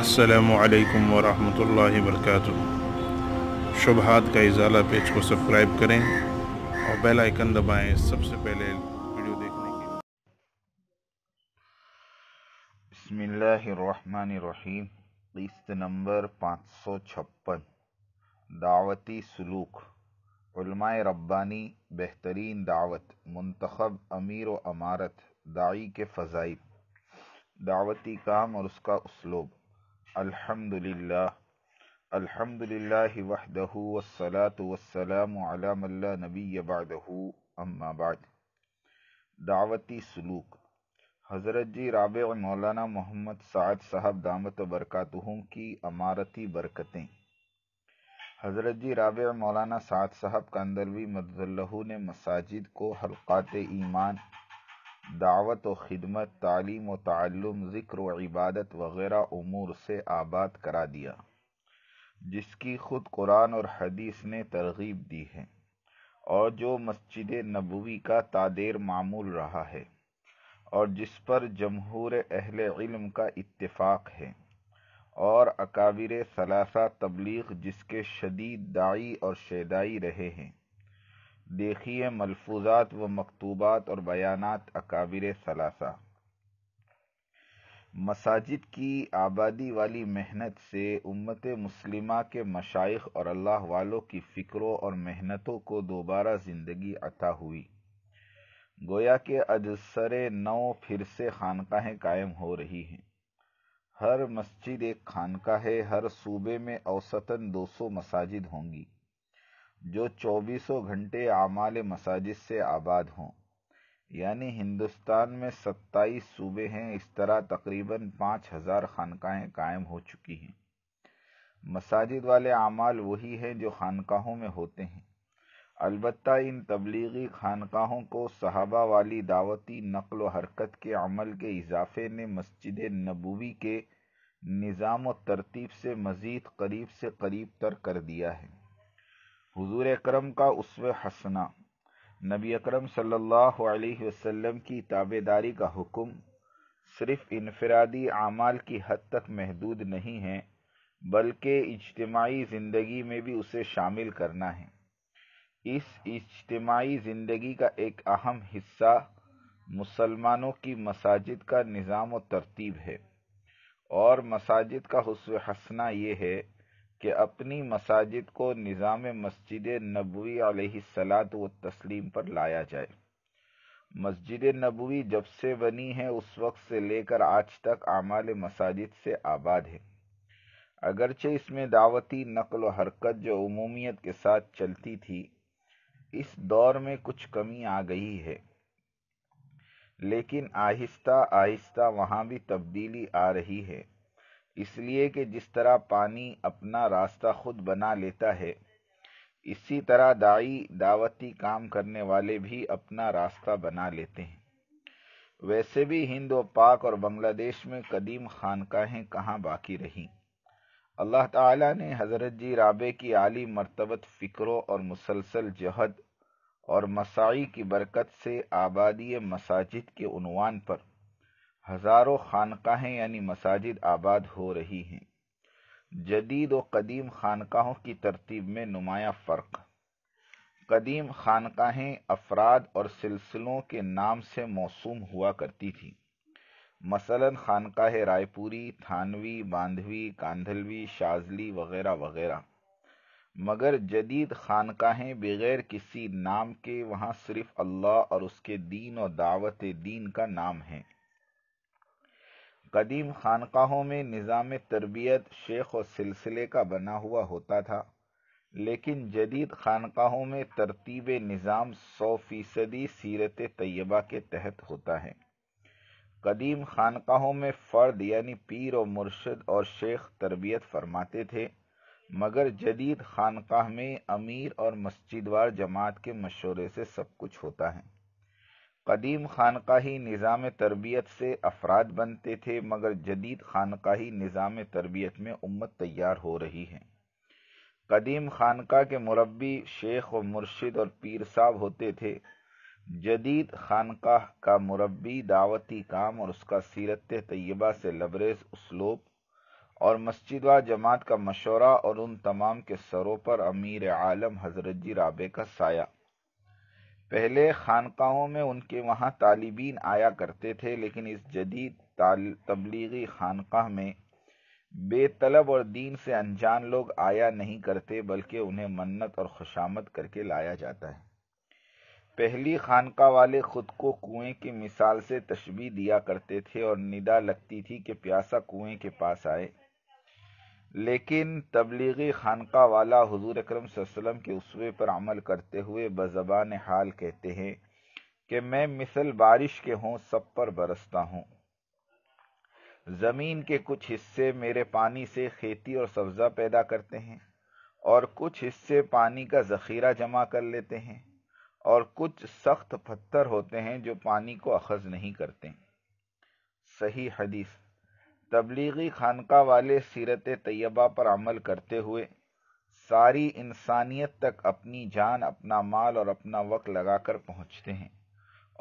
السلام علیکم ورحمۃ اللہ وبرکاتہ شبہات کا اضالہ پیج کو سبسکرائب کریں اور بیل آئیکن دبائیں سب سے پہلے ویڈیو دیکھنے کے لیے بسم اللہ الرحمن الرحیم قیست نمبر پانچ سو چھپن دعوتی سلوک علماء ربانی بہترین دعوت منتخب امیر و امارت دعی کے فضائب دعوتی کام اور اس کا اسلوب الحمد للہ الحمد للہ وسلات وسلام و علام اللہ نبی بعد دعوتی سلوک حضرت جی رابع مولانا محمد سعد صاحب دامت و برکاتہم کی امارتی برکتیں حضرت جی رابع مولانا سعد صاحب کا اندروی مدد نے مساجد کو حلقات ایمان دعوت و خدمت تعلیم و تعلم ذکر و عبادت وغیرہ امور سے آباد کرا دیا جس کی خود قرآن اور حدیث نے ترغیب دی ہے اور جو مسجد نبوی کا تادیر معمول رہا ہے اور جس پر جمہور اہل علم کا اتفاق ہے اور اکابر ثلاثہ تبلیغ جس کے شدید دائی اور شیدائی رہے ہیں دیکھیے ملفوظات و مکتوبات اور بیانات اکابر ثلاثہ مساجد کی آبادی والی محنت سے امت مسلمہ کے مشائق اور اللہ والوں کی فکروں اور محنتوں کو دوبارہ زندگی عطا ہوئی گویا کہ اجسر نو پھر سے خانقاہیں قائم ہو رہی ہیں ہر مسجد ایک خانقاہ ہے ہر صوبے میں اوسطاً دو سو مساجد ہوں گی جو چوبیسوں گھنٹے اعمال مساجد سے آباد ہوں یعنی ہندوستان میں ستائیس صوبے ہیں اس طرح تقریباً پانچ ہزار خانقاہیں قائم ہو چکی ہیں مساجد والے اعمال وہی ہیں جو خانقاہوں میں ہوتے ہیں البتہ ان تبلیغی خانقاہوں کو صحابہ والی دعوتی نقل و حرکت کے عمل کے اضافے نے مسجد نبوی کے نظام و ترتیب سے مزید قریب سے قریب تر کر دیا ہے حضور اکرم کا اسو حسنہ نبی اکرم صلی اللہ علیہ وسلم کی تابے داری کا حکم صرف انفرادی اعمال کی حد تک محدود نہیں ہے بلکہ اجتماعی زندگی میں بھی اسے شامل کرنا ہے اس اجتماعی زندگی کا ایک اہم حصہ مسلمانوں کی مساجد کا نظام و ترتیب ہے اور مساجد کا حسو حسنہ یہ ہے کہ اپنی مساجد کو نظام مسجد نبوی علیہ السلام و تسلیم پر لایا جائے مسجد نبوی جب سے بنی ہے اس وقت سے لے کر آج تک اعمال مساجد سے آباد ہے اگرچہ اس میں دعوتی نقل و حرکت جو عمومیت کے ساتھ چلتی تھی اس دور میں کچھ کمی آ گئی ہے لیکن آہستہ آہستہ وہاں بھی تبدیلی آ رہی ہے اس لیے کہ جس طرح پانی اپنا راستہ خود بنا لیتا ہے اسی طرح دائی دعوتی کام کرنے والے بھی اپنا راستہ بنا لیتے ہیں ویسے بھی ہند و پاک اور بنگلہ دیش میں قدیم خانقاہیں کہاں باقی رہیں اللہ تعالیٰ نے حضرت جی رابع کی عالی مرتبت فکروں اور مسلسل جہد اور مساعی کی برکت سے آبادی مساجد کے عنوان پر ہزاروں خانقاہیں یعنی مساجد آباد ہو رہی ہیں جدید و قدیم خانقاہوں کی ترتیب میں نمایاں فرق قدیم خانقاہیں افراد اور سلسلوں کے نام سے موسوم ہوا کرتی تھیں مثلا خانقاہ رائے پوری تھانوی باندھوی کاندھلوی شازلی وغیرہ وغیرہ مگر جدید خانقاہیں بغیر کسی نام کے وہاں صرف اللہ اور اس کے دین و دعوت دین کا نام ہیں قدیم خانقاہوں میں نظام تربیت شیخ و سلسلے کا بنا ہوا ہوتا تھا لیکن جدید خانقاہوں میں ترتیب نظام سو فیصدی سیرت طیبہ کے تحت ہوتا ہے قدیم خانقاہوں میں فرد یعنی پیر و مرشد اور شیخ تربیت فرماتے تھے مگر جدید خانقاہ میں امیر اور مسجد وار جماعت کے مشورے سے سب کچھ ہوتا ہے قدیم خانقاہی نظام تربیت سے افراد بنتے تھے مگر جدید خانقاہی نظام تربیت میں امت تیار ہو رہی ہے قدیم خانقاہ کے مربی شیخ و مرشد اور پیر صاحب ہوتے تھے جدید خانقاہ کا مربی دعوتی کام اور اس کا سیرت طیبہ سے لبریز اسلوب اور مسجد و جماعت کا مشورہ اور ان تمام کے سروں پر امیر عالم حضرت جی رابع کا سایہ پہلے خانقاہوں میں ان کے وہاں طالبین آیا کرتے تھے لیکن اس جدید تبلیغی خانقاہ میں بے طلب اور دین سے انجان لوگ آیا نہیں کرتے بلکہ انہیں منت اور خوشامد کر کے لایا جاتا ہے پہلی خانقاہ والے خود کو کنویں کی مثال سے تشبیح دیا کرتے تھے اور ندا لگتی تھی کہ پیاسا کنویں کے پاس آئے لیکن تبلیغی خانقاہ والا حضور اکرم صلی اللہ علیہ وسلم کے اسوے پر عمل کرتے ہوئے بزبان حال کہتے ہیں کہ میں مثل بارش کے ہوں سب پر برستا ہوں زمین کے کچھ حصے میرے پانی سے کھیتی اور سبزہ پیدا کرتے ہیں اور کچھ حصے پانی کا ذخیرہ جمع کر لیتے ہیں اور کچھ سخت پتھر ہوتے ہیں جو پانی کو اخذ نہیں کرتے صحیح حدیث تبلیغی خانقاہ والے سیرت طیبہ پر عمل کرتے ہوئے ساری انسانیت تک اپنی جان اپنا مال اور اپنا وقت لگا کر پہنچتے ہیں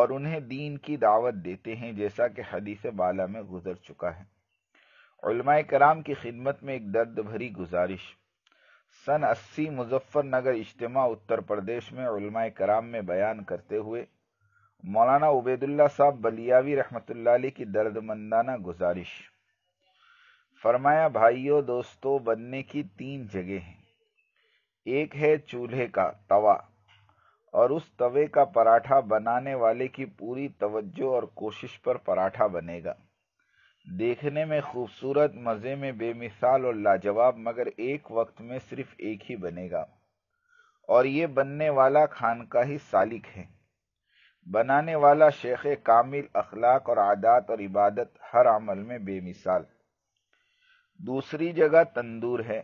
اور انہیں دین کی دعوت دیتے ہیں جیسا کہ حدیث بالا میں گزر چکا ہے علماء کرام کی خدمت میں ایک درد بھری گزارش سن اسی مظفر نگر اجتماع اتر پردیش میں علماء کرام میں بیان کرتے ہوئے مولانا عبید اللہ صاحب بلیاوی رحمۃ اللہ علیہ کی درد مندانہ گزارش فرمایا بھائیوں دوستو بننے کی تین جگہ ہیں ایک ہے چولہے کا توا اور اس توے کا پراٹھا بنانے والے کی پوری توجہ اور کوشش پر پراٹھا بنے گا دیکھنے میں خوبصورت مزے میں بے مثال اور لاجواب مگر ایک وقت میں صرف ایک ہی بنے گا اور یہ بننے والا خان کا ہی سالک ہے بنانے والا شیخ کامل اخلاق اور عادات اور عبادت ہر عمل میں بے مثال دوسری جگہ تندور ہے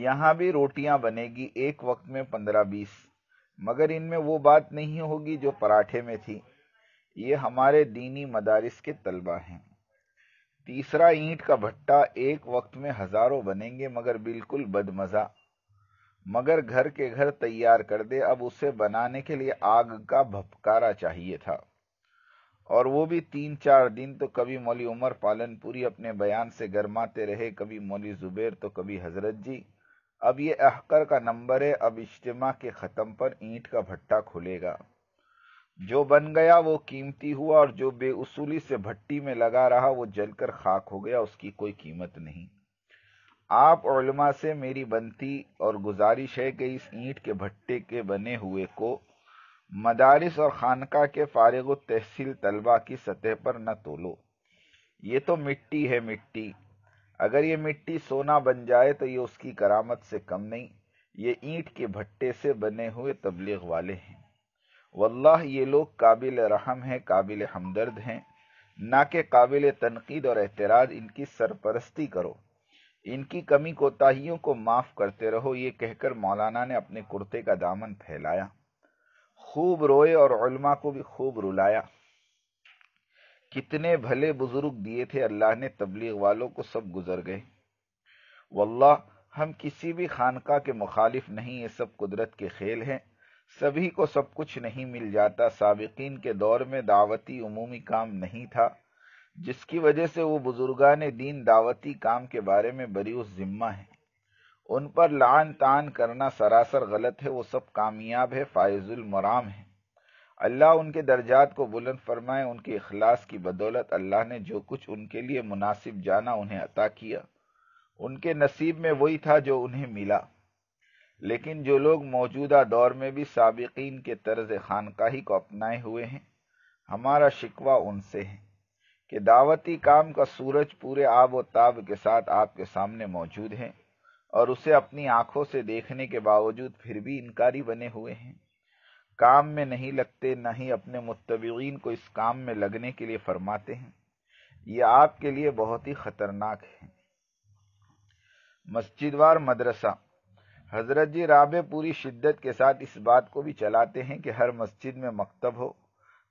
یہاں بھی روٹیاں بنے گی ایک وقت میں پندرہ بیس مگر ان میں وہ بات نہیں ہوگی جو پراٹھے میں تھی یہ ہمارے دینی مدارس کے طلبہ ہیں تیسرا اینٹ کا بھٹا ایک وقت میں ہزاروں بنیں گے مگر بالکل بد مزہ مگر گھر کے گھر تیار کر دے اب اسے بنانے کے لیے آگ کا بھپکارا چاہیے تھا اور وہ بھی تین چار دن تو کبھی مولی عمر پالن پوری اپنے بیان سے گرماتے رہے کبھی مولوی زبیر تو کبھی حضرت جی اب یہ احکر کا نمبر ہے اب اجتماع کے ختم پر اینٹ کا بھٹا کھلے گا جو بن گیا وہ قیمتی ہوا اور جو بے اصولی سے بھٹی میں لگا رہا وہ جل کر خاک ہو گیا اس کی کوئی قیمت نہیں آپ علماء سے میری بنتی اور گزارش ہے کہ اس اینٹ کے بھٹے کے بنے ہوئے کو مدارس اور خانقاہ کے فارغ و تحصیل طلبہ کی سطح پر نہ تولو یہ تو مٹی ہے مٹی اگر یہ مٹی سونا بن جائے تو یہ اس کی کرامت سے کم نہیں یہ اینٹ کے بھٹے سے بنے ہوئے تبلیغ والے ہیں واللہ یہ لوگ قابل رحم ہیں قابل ہمدرد ہیں نہ کہ قابل تنقید اور اعتراض ان کی سرپرستی کرو ان کی کمی کوتاہیوں کو معاف کرتے رہو یہ کہہ کر مولانا نے اپنے کرتے کا دامن پھیلایا خوب روئے اور علماء کو بھی خوب رلایا کتنے بھلے بزرگ دیے تھے اللہ نے تبلیغ والوں کو سب گزر گئے واللہ ہم کسی بھی خانقاہ کے مخالف نہیں یہ سب قدرت کے کھیل ہیں سبھی کو سب کچھ نہیں مل جاتا سابقین کے دور میں دعوتی عمومی کام نہیں تھا جس کی وجہ سے وہ بزرگان دین دعوتی کام کے بارے میں بریوس ذمہ ہیں ان پر لعن تان کرنا سراسر غلط ہے وہ سب کامیاب ہے فائز المرام ہے اللہ ان کے درجات کو بلند فرمائے ان کے اخلاص کی بدولت اللہ نے جو کچھ ان کے لیے مناسب جانا انہیں عطا کیا ان کے نصیب میں وہی تھا جو انہیں ملا لیکن جو لوگ موجودہ دور میں بھی سابقین کے طرز خانقاہی کو اپنائے ہوئے ہیں ہمارا شکوہ ان سے ہے کہ دعوتی کام کا سورج پورے آب و تاب کے ساتھ آپ کے سامنے موجود ہے اور اسے اپنی آنکھوں سے دیکھنے کے باوجود پھر بھی انکاری بنے ہوئے ہیں کام میں نہیں لگتے نہ ہی اپنے متبعین کو اس کام میں لگنے کے لیے فرماتے ہیں یہ آپ کے لیے بہت ہی خطرناک ہے مسجد وار مدرسہ حضرت جی رابع پوری شدت کے ساتھ اس بات کو بھی چلاتے ہیں کہ ہر مسجد میں مکتب ہو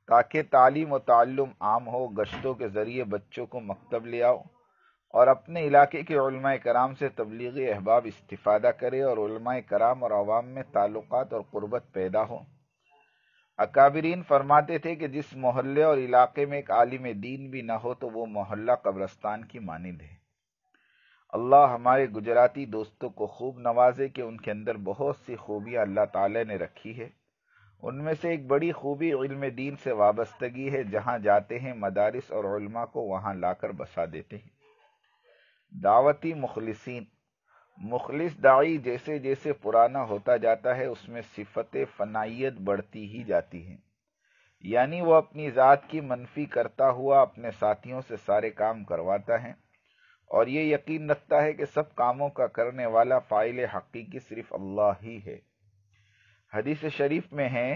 تاکہ تعلیم و تعلم عام ہو گشتوں کے ذریعے بچوں کو مکتب لے آؤ اور اپنے علاقے کے علماء کرام سے تبلیغی احباب استفادہ کرے اور علماء کرام اور عوام میں تعلقات اور قربت پیدا ہو اکابرین فرماتے تھے کہ جس محلے اور علاقے میں ایک عالم دین بھی نہ ہو تو وہ محلہ قبرستان کی مانند ہے اللہ ہمارے گجراتی دوستوں کو خوب نوازے کہ ان کے اندر بہت سی خوبیاں اللہ تعالی نے رکھی ہے ان میں سے ایک بڑی خوبی علم دین سے وابستگی ہے جہاں جاتے ہیں مدارس اور علماء کو وہاں لا کر بسا دیتے ہیں دعوتی مخلصین مخلص دعی جیسے جیسے پرانا ہوتا جاتا ہے اس میں صفت فنائیت بڑھتی ہی جاتی ہے یعنی وہ اپنی ذات کی منفی کرتا ہوا اپنے ساتھیوں سے سارے کام کرواتا ہے اور یہ یقین رکھتا ہے کہ سب کاموں کا کرنے والا فائل حقیقی صرف اللہ ہی ہے حدیث شریف میں ہے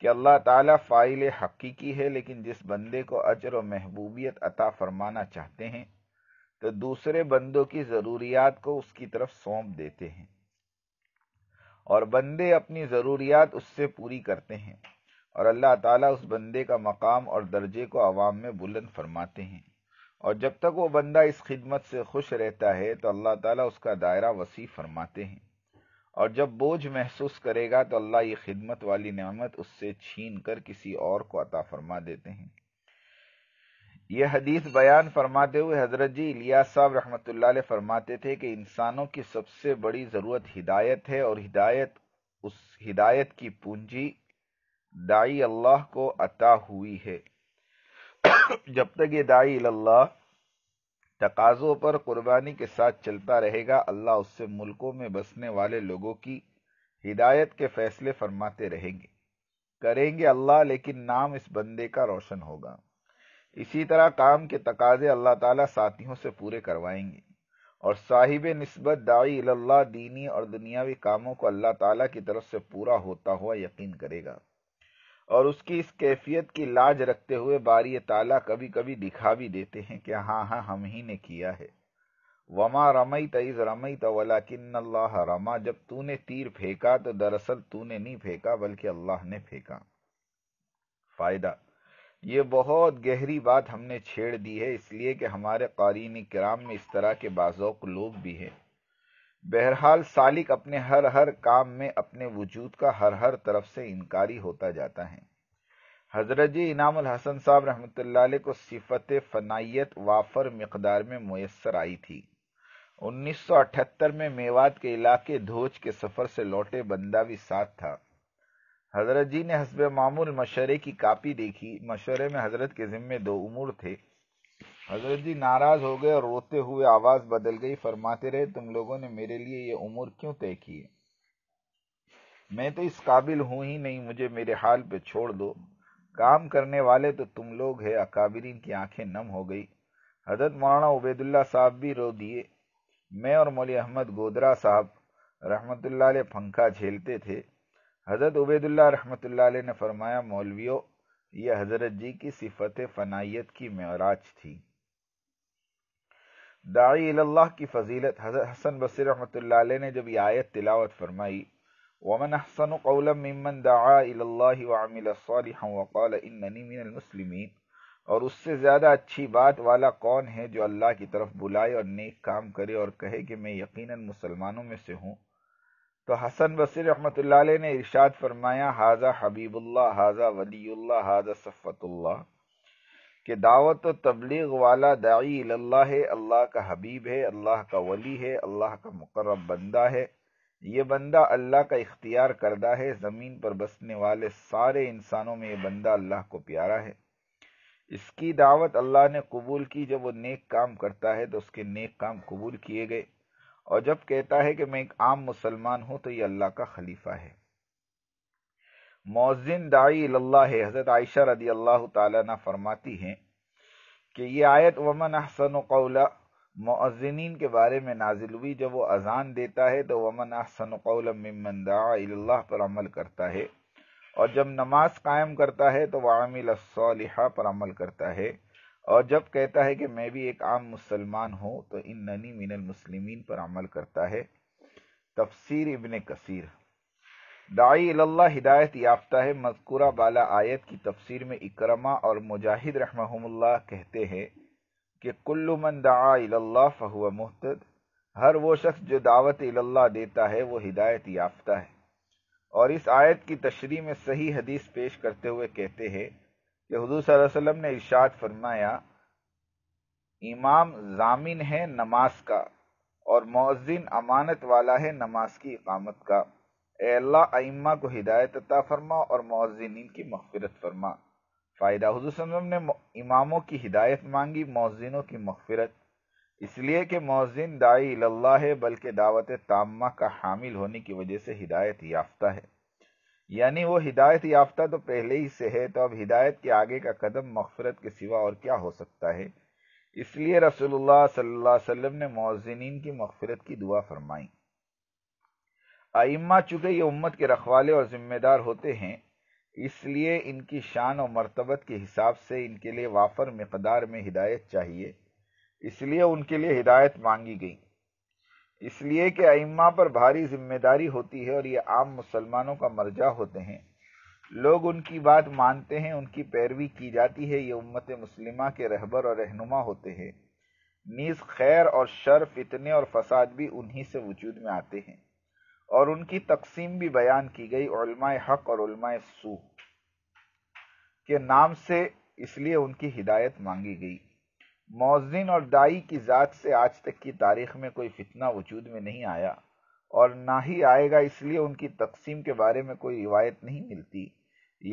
کہ اللہ تعالیٰ فائل حقیقی ہے لیکن جس بندے کو اجر و محبوبیت عطا فرمانا چاہتے ہیں تو دوسرے بندوں کی ضروریات کو اس کی طرف سونپ دیتے ہیں اور بندے اپنی ضروریات اس سے پوری کرتے ہیں اور اللہ تعالیٰ اس بندے کا مقام اور درجے کو عوام میں بلند فرماتے ہیں اور جب تک وہ بندہ اس خدمت سے خوش رہتا ہے تو اللہ تعالیٰ اس کا دائرہ وسیع فرماتے ہیں اور جب بوجھ محسوس کرے گا تو اللہ یہ خدمت والی نعمت اس سے چھین کر کسی اور کو عطا فرما دیتے ہیں یہ حدیث بیان فرماتے ہوئے حضرت جی الیاس صاحب رحمۃ اللہ علیہ فرماتے تھے کہ انسانوں کی سب سے بڑی ضرورت ہدایت ہے اور ہدایت اس ہدایت کی پونجی دائی اللہ کو عطا ہوئی ہے جب تک یہ دائی اللہ تقاضوں پر قربانی کے ساتھ چلتا رہے گا اللہ اس سے ملکوں میں بسنے والے لوگوں کی ہدایت کے فیصلے فرماتے رہیں گے کریں گے اللہ لیکن نام اس بندے کا روشن ہوگا اسی طرح کام کے تقاضے اللہ تعالیٰ ساتھیوں سے پورے کروائیں گے اور صاحب نسبت داعی اللہ دینی اور دنیاوی کاموں کو اللہ تعالیٰ کی طرف سے پورا ہوتا ہوا یقین کرے گا اور اس کی اس کیفیت کی لاج رکھتے ہوئے باری تعالیٰ کبھی کبھی دکھا بھی دیتے ہیں کہ ہاں ہاں ہم ہی نے کیا ہے وما رمیت تیز رمیت ولیکن اللہ رما جب تو نے تیر پھینکا تو دراصل تو نے نہیں پھینکا بلکہ اللہ نے پھینکا فائدہ یہ بہت گہری بات ہم نے چھیڑ دی ہے اس لیے کہ ہمارے قارین کرام میں اس طرح کے بازوق لوگ بھی ہیں بہرحال سالک اپنے ہر ہر کام میں اپنے وجود کا ہر ہر طرف سے انکاری ہوتا جاتا ہے حضرت جی انعام الحسن صاحب رحمۃ اللہ علیہ کو صفت فنائیت وافر مقدار میں میسر آئی تھی انیس سو اٹھہتر میں میوات کے علاقے دھوج کے سفر سے لوٹے بندہ بھی ساتھ تھا حضرت جی نے حسب معمول مشورے کی کاپی دیکھی مشورے میں حضرت کے ذمے دو امور تھے حضرت جی ناراض ہو گئے اور روتے ہوئے آواز بدل گئی فرماتے رہے تم لوگوں نے میرے لیے یہ امور کیوں طے کیے میں تو اس قابل ہوں ہی نہیں مجھے میرے حال پہ چھوڑ دو کام کرنے والے تو تم لوگ ہے اکابرین کی آنکھیں نم ہو گئی حضرت مولانا عبید اللہ صاحب بھی رو دیے میں اور مولی احمد گودرا صاحب رحمت اللہ علیہ پنکھا جھیلتے تھے حضرت عبید اللہ رحمۃ اللہ علیہ نے فرمایا مولویو یہ حضرت جی کی صفت فنائیت کی معراج تھی داعی اللہ کی فضیلت حضرت حسن بصیر رحمۃ اللہ علیہ نے جب یہ آیت تلاوت فرمائی وومن مِنَ الْمُسْلِمِينَ اور اس سے زیادہ اچھی بات والا کون ہے جو اللہ کی طرف بلائے اور نیک کام کرے اور کہے کہ میں یقیناً مسلمانوں میں سے ہوں تو حسن بصیر رحمۃ اللہ علیہ نے ارشاد فرمایا حاضہ حبیب اللہ حاضہ ولی اللہ حاضہ صفت اللہ کہ دعوت و تبلیغ والا اللہ ہے اللہ کا حبیب ہے اللہ کا ولی ہے اللہ کا مقرب بندہ ہے یہ بندہ اللہ کا اختیار کردہ ہے زمین پر بسنے والے سارے انسانوں میں یہ بندہ اللہ کو پیارا ہے اس کی دعوت اللہ نے قبول کی جب وہ نیک کام کرتا ہے تو اس کے نیک کام قبول کیے گئے اور جب کہتا ہے کہ میں ایک عام مسلمان ہوں تو یہ اللہ کا خلیفہ ہے اللہ ہے حضرت عائشہ رضی اللہ تعالیٰ نے فرماتی ہیں کہ یہ آیت ومن احسن قولا مؤذنین کے بارے میں نازل ہوئی جب وہ اذان دیتا ہے تو ومن احسن قولا ممن دعا اللہ پر عمل کرتا ہے اور جب نماز قائم کرتا ہے تو وہ الصالحہ پر عمل کرتا ہے اور جب کہتا ہے کہ میں بھی ایک عام مسلمان ہوں تو ان ننی من المسلمین پر عمل کرتا ہے تفسیر ابن کثیر داعی اللہ ہدایت یافتہ ہے مذکورہ بالا آیت کی تفسیر میں اکرما اور مجاہد رحمہ اللہ کہتے ہیں کہ کل من دعا اللہ فہو محتد ہر وہ شخص جو دعوت اللہ دیتا ہے وہ ہدایت یافتہ ہے اور اس آیت کی تشریح میں صحیح حدیث پیش کرتے ہوئے کہتے ہیں کہ حضور صلی اللہ علیہ وسلم نے ارشاد فرمایا امام ضامن ہے نماز کا اور مؤذن امانت والا ہے نماز کی اقامت کا اے اللہ ائمہ کو ہدایت عطا فرما اور مؤذنین کی مغفرت فرما فائدہ حضور صلی اللہ علیہ وسلم نے اماموں کی ہدایت مانگی مؤذنوں کی مغفرت اس لیے کہ مؤذن دائی اللہ ہے بلکہ دعوت تامہ کا حامل ہونے کی وجہ سے ہدایت یافتہ ہے یعنی وہ ہدایت یافتہ تو پہلے ہی سے ہے تو اب ہدایت کے آگے کا قدم مغفرت کے سوا اور کیا ہو سکتا ہے اس لیے رسول اللہ صلی اللہ علیہ وسلم نے معزنین کی مغفرت کی دعا فرمائی آئمہ چکے یہ امت کے رکھوالے اور ذمہ دار ہوتے ہیں اس لیے ان کی شان اور مرتبت کے حساب سے ان کے لیے وافر مقدار میں ہدایت چاہیے اس لیے ان کے لیے ہدایت مانگی گئی اس لیے کہ ائمہ پر بھاری ذمہ داری ہوتی ہے اور یہ عام مسلمانوں کا مرجع ہوتے ہیں لوگ ان کی بات مانتے ہیں ان کی پیروی کی جاتی ہے یہ امت مسلمہ کے رہبر اور رہنما ہوتے ہیں نیز خیر اور شر فتنے اور فساد بھی انہی سے وجود میں آتے ہیں اور ان کی تقسیم بھی بیان کی گئی علماء حق اور علماء سو کے نام سے اس لیے ان کی ہدایت مانگی گئی مؤذن اور دائی کی ذات سے آج تک کی تاریخ میں کوئی فتنہ وجود میں نہیں آیا اور نہ ہی آئے گا اس لیے ان کی تقسیم کے بارے میں کوئی روایت نہیں ملتی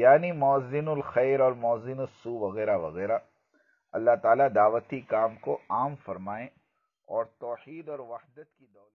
یعنی مؤذن الخیر اور مؤذن السو وغیرہ وغیرہ اللہ تعالیٰ دعوتی کام کو عام فرمائیں اور توحید اور وحدت کی دولت